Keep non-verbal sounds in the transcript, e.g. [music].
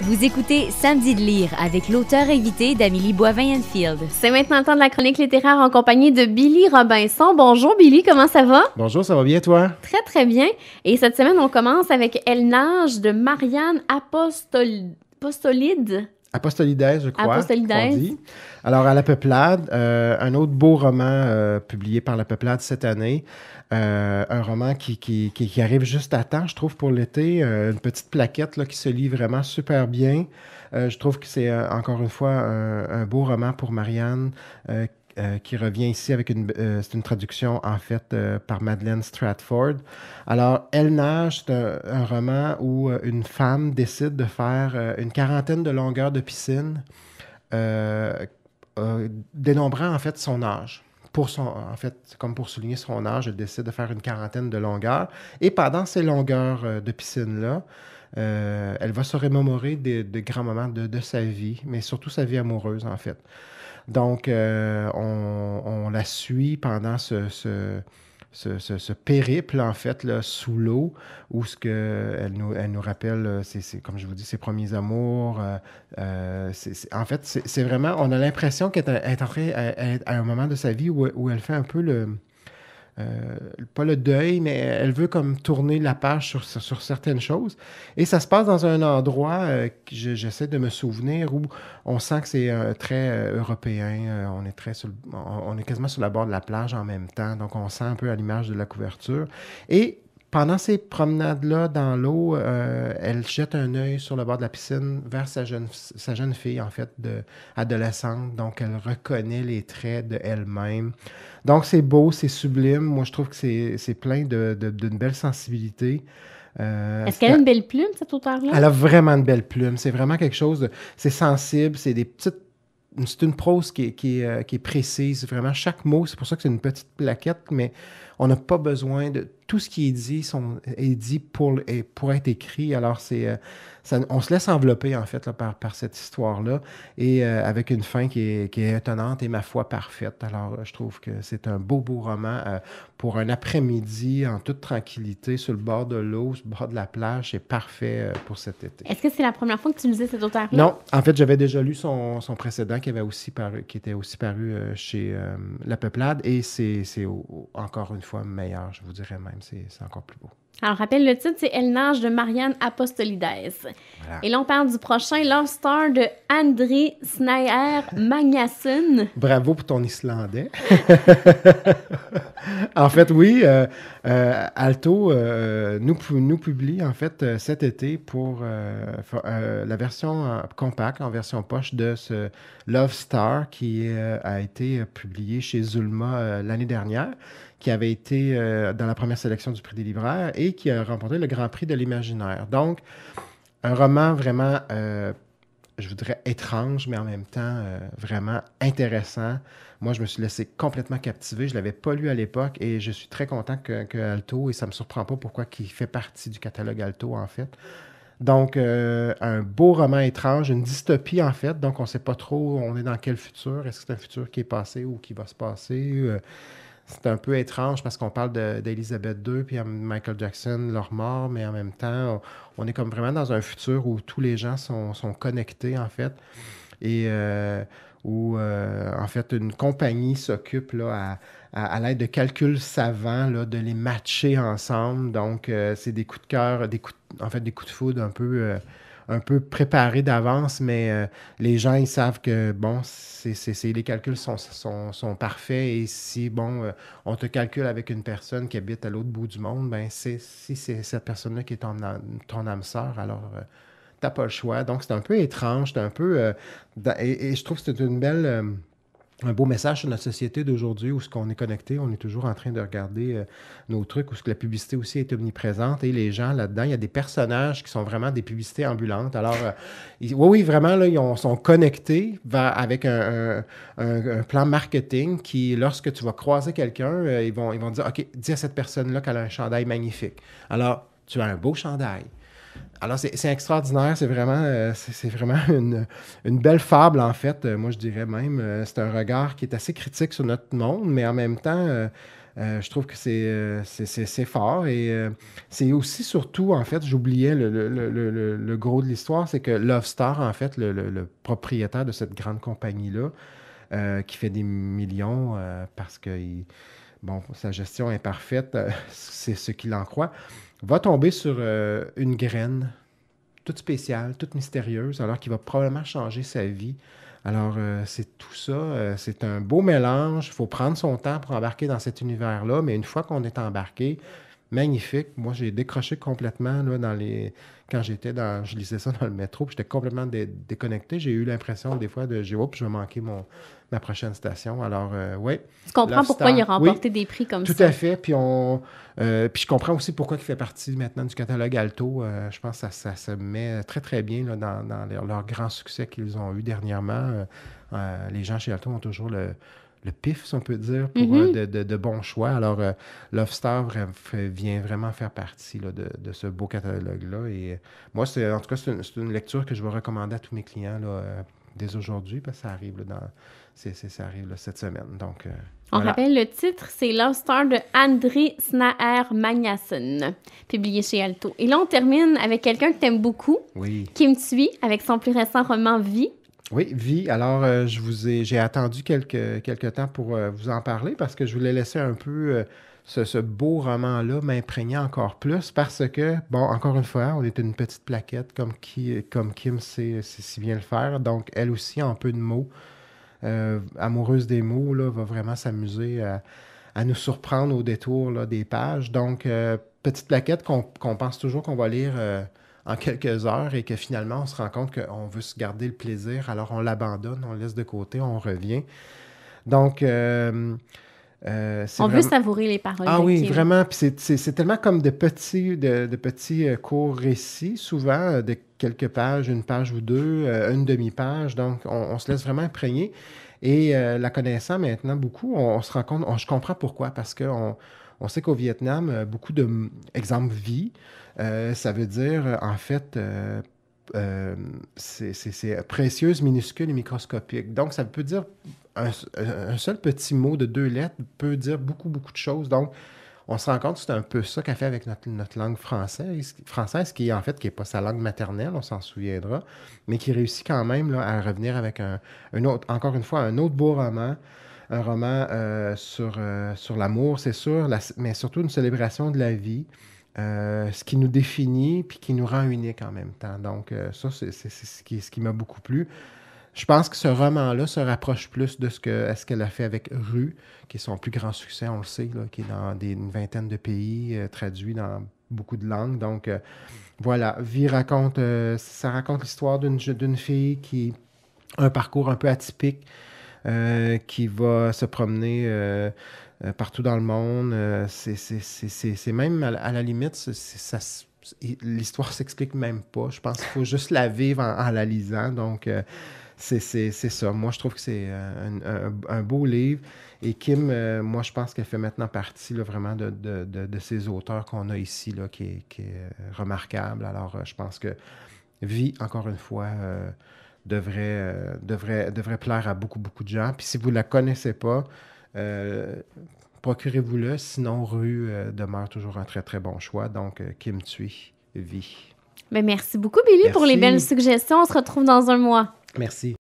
Vous écoutez Samedi de lire avec l'auteur invité d'Amélie Boivin-Enfield. C'est maintenant temps de la chronique littéraire en compagnie de Billy Robinson. Bonjour Billy, comment ça va? Bonjour, ça va bien toi? Très très bien. Et cette semaine, on commence avec Elle nage de Marianne Apostolide. Apostolides, je crois. Apostolides. Alors, à La Peuplade, euh, un autre beau roman euh, publié par La Peuplade cette année. Euh, un roman qui, arrive juste à temps, je trouve, pour l'été. une petite plaquette là, qui se lit vraiment super bien. je trouve que c'est encore une fois un, beau roman pour Marianne euh, qui revient ici avec une, euh, c'est une traduction en fait euh, par Madeleine Stratford. Alors, Elle nage, c'est un, roman où une femme décide de faire une quarantaine de longueurs de piscine, dénombrant en fait son âge. Pour son, en fait, comme pour souligner son âge, elle décide de faire une quarantaine de longueurs. Et pendant ces longueurs de piscine-là, elle va se remémorer des, grands moments de, sa vie, mais surtout sa vie amoureuse, en fait. Donc, euh, on, la suit pendant ce, ce périple, en fait, là, sous l'eau, où ce que elle nous, elle nous rappelle, euh, c'est, comme je vous dis, ses premiers amours. Euh, en fait, c'est, vraiment, on a l'impression qu'elle est, entrée à, un moment de sa vie où elle fait un peu le, euh, pas le deuil, mais elle veut comme tourner la page sur, certaines choses. Et ça se passe dans un endroit, euh, que j'essaie de me souvenir, où on sent que c'est euh, très européen, on, est très sur on, est quasiment sur la bord de la plage en même temps, donc on sent un peu à l'image de la couverture. Et pendant ces promenades-là dans l'eau, euh, elle jette un œil sur le bord de la piscine vers sa jeune, sa jeune fille, en fait, de, adolescente. Donc, elle reconnaît les traits de elle-même. Donc, c'est beau, c'est sublime. Moi, je trouve que c'est plein d'une de, belle sensibilité. Euh, est-ce qu'elle a une belle plume, cette auteure-là? Elle a vraiment une belle plume. C'est vraiment quelque chose de. C'est sensible, c'est des petites c'est une prose qui qui, est, euh, qui est, précise, vraiment. Chaque mot, c'est pour ça que c'est une petite plaquette, mais on n'a pas besoin de tout ce qui est dit est dit pour, pour être écrit. Alors, c'est, euh, on se laisse envelopper, en fait, par, par cette histoire-là, et euh, avec une fin qui est, étonnante et, ma foi, parfaite. Alors, je trouve que c'est un beau, beau roman euh, pour un après-midi en toute tranquillité, sur le bord de l'eau, sur le bord de la plage. C'est parfait pour cet été. Est-ce que c'est la première fois que tu lisais cet auteur-là? Non. En fait, j'avais déjà lu son, précédent qui, avait aussi qui était aussi paru chez La Peuplade, et c'est encore une fois meilleur, je vous dirais même c'est encore plus beau. Alors, rappelle le titre, c'est Elle nage de Marianne Apostolides. Et là, on parle du prochain Love Star de André Snaer Magnasson. Bravo pour ton Islandais. [laughs] en fait, oui, euh, euh, Alto euh, nous, nous, publie en fait cet été pour la version compacte, en version poche de ce Love Star qui a été publié chez Zulma l'année dernière qui avait été euh, dans la première sélection du prix des libraires et qui a remporté le Grand Prix de l'imaginaire. Donc, un roman vraiment, euh, je voudrais étrange, mais en même temps euh, vraiment intéressant. Moi, je me suis laissé complètement captiver. Je ne l'avais pas lu à l'époque et je suis très content que, Alto, et ça ne me surprend pas pourquoi qui fait partie du catalogue Alto, en fait. Donc, un beau roman étrange, une dystopie en fait. Donc, on ne sait pas trop on est dans quel futur. Est-ce que c'est un futur qui est passé ou qui va se passer? c'est un peu étrange parce qu'on parle d'Elizabeth II puis Michael Jackson, leur mort, mais en même temps, on, est comme vraiment dans un futur où tous les gens sont, connectés, en fait. Et euh, où, euh, en fait, une compagnie s'occupe à, à, l'aide de calculs savants de les matcher ensemble. Donc, euh, c'est des coups de cœur, des en fait, des coups de foudre un peu un peu préparé d'avance, mais euh, les gens, ils savent que, bon, c'est, c'est, les calculs sont, sont, sont, parfaits et si, bon, euh, on te calcule avec une personne qui habite à l'autre bout du monde, ben, c'est, si c'est cette personne-là qui est ton, ton âme sœur, alors euh, t'as pas le choix. Donc, c'est un peu étrange, c'est un peu... Euh, et, je trouve que c'est une belle un beau message sur notre société d'aujourd'hui où ce qu'on est connecté, on est toujours en train de regarder euh, nos trucs, où ce que la publicité aussi est omniprésente et les gens là-dedans, il y a des personnages qui sont vraiment des publicités ambulantes. Alors, euh, oui, oui, vraiment, là, ils sont connectés avec un, plan marketing qui, lorsque tu vas croiser quelqu'un, euh, ils, vont, ils vont dire, OK, dis à cette personne-là qu'elle a un chandail magnifique. Alors, tu as un beau chandail alors, c'est extraordinaire, c'est vraiment, euh, c'est vraiment [laughs] une, belle fable, en fait, euh, moi je dirais même. Euh, c'est un regard qui est assez critique sur notre monde, mais en même temps, je trouve que c'est fort. Et c'est aussi, surtout, en fait, j'oubliais le, le, gros de l'histoire, c'est que Love Star, en fait, le, propriétaire de cette grande compagnie-là, qui fait des millions parce qu'il bon, sa gestion est parfaite, euh, c'est ce qu'il en croit, va tomber sur euh, une graine toute spéciale, toute mystérieuse, alors qu'il va probablement changer sa vie. Alors, euh, c'est tout ça, c'est un beau mélange. Il faut prendre son temps pour embarquer dans cet univers-là, mais une fois qu'on est embarqué, magnifique. Moi, j'ai décroché complètement là, dans les... quand j'étais dans. Je lisais ça dans le métro, puis j'étais complètement déconnecté. J'ai eu l'impression des fois de J'ai... je vais manquer mon... ma prochaine station. Alors, euh, oui. Tu comprends pourquoi il a remporté des prix comme ça. Tout à fait. Puis, on... Euh, puis je comprends aussi pourquoi il fait partie maintenant du catalogue Alto. Euh, je pense que ça, se met très, très bien là, dans, leur, grand succès qu'ils ont eu dernièrement. les gens chez Alto ont toujours le le pif, si on peut dire, pour, mhm. euh, de, bons choix. Alors, euh, Love Star vient vraiment faire partie de, ce beau catalogue-là. Et euh, moi, c'est en tout cas, c'est une, lecture que je vais recommander à tous mes clients dès aujourd'hui, parce que ça arrive, cette semaine. Donc, on rappelle le titre, c'est Love Star de André Snaer Magnasson, publié chez Alto. Et là, on termine avec quelqu'un que aimes beaucoup, oui. Kim suit avec son plus récent roman Vie. Oui, vie. alors euh, je vous ai, j'ai attendu quelques, quelques temps pour euh, vous en parler parce que je voulais laisser un peu euh, ce, beau roman-là m'imprégner encore plus parce que, bon, encore une fois, on est une petite plaquette comme, qui, comme Kim sait, sait si bien le faire. Donc, elle aussi, en peu de mots, amoureuse des mots, là, va vraiment s'amuser à, nous surprendre au détour des pages. Donc, petite plaquette qu'on, qu'on pense toujours qu'on va lire en quelques heures et que finalement, on se rend compte qu'on veut se garder le plaisir, alors on l'abandonne, on laisse de côté, on revient. Donc, euh, euh on veut savourer les paroles. Ah oui, vraiment. Puis c'est tellement comme de petits, de, petits euh, courts récits, souvent euh, de quelques pages, une page ou deux, une demi-page. Donc, on, se laisse vraiment imprégner. Et la connaissant maintenant beaucoup, on, se rend compte, on, je comprends pourquoi, parce qu'on on sait qu'au Vietnam, euh, beaucoup de, hum, exemples vie, euh, ça veut dire, euh, en fait, c'est précieuse, minuscule et microscopique. Donc, ça peut dire, un, seul petit mot de deux lettres peut dire beaucoup, beaucoup de choses. Donc, on se rend compte que c'est un peu ça qu'a fait avec notre, langue française, française qui en fait qui n'est pas sa langue maternelle, on s'en souviendra, mais qui réussit quand même à revenir avec un, autre, encore une fois, un autre beau roman, un roman euh, sur, euh, sur l'amour, c'est sûr, mais surtout une célébration de la vie. Euh, ce qui nous définit puis qui nous rend unique en même temps. Donc, ça, c'est ce qui, ce qui m'a beaucoup plu. Je pense que ce roman-là se rapproche plus de ce qu'elle ce qu'elle a fait avec Rue, qui est son plus grand succès, on le sait, qui est dans des, une vingtaine de pays, traduit dans beaucoup de langues. Donc, voilà, Vie raconte, ça raconte l'histoire d'une fille qui a un parcours un peu atypique, euh, qui va se promener euh, euh, partout dans le monde. c'est même à, la limite, l'histoire ne [laughs] l'histoire s'explique même pas. Je pense qu'il faut juste la vivre en, la lisant. Donc, c'est ça. Moi, je trouve que c'est un, beau livre. Et Kim, moi, je pense qu'elle fait maintenant partie vraiment de, ces auteurs qu'on a ici, là, qui, est, remarquable. Alors, je pense que Vie, encore une fois, devrait, euh, devrait, devrait plaire à beaucoup, beaucoup de gens. Puis si vous ne la connaissez pas, euh, procurez-vous-le. Sinon, Rue euh, demeure toujours un très, très bon choix. Donc, Kim Tui vit. Mais ben, merci beaucoup, Billy, pour les belles suggestions. On se retrouve dans un mois. Merci.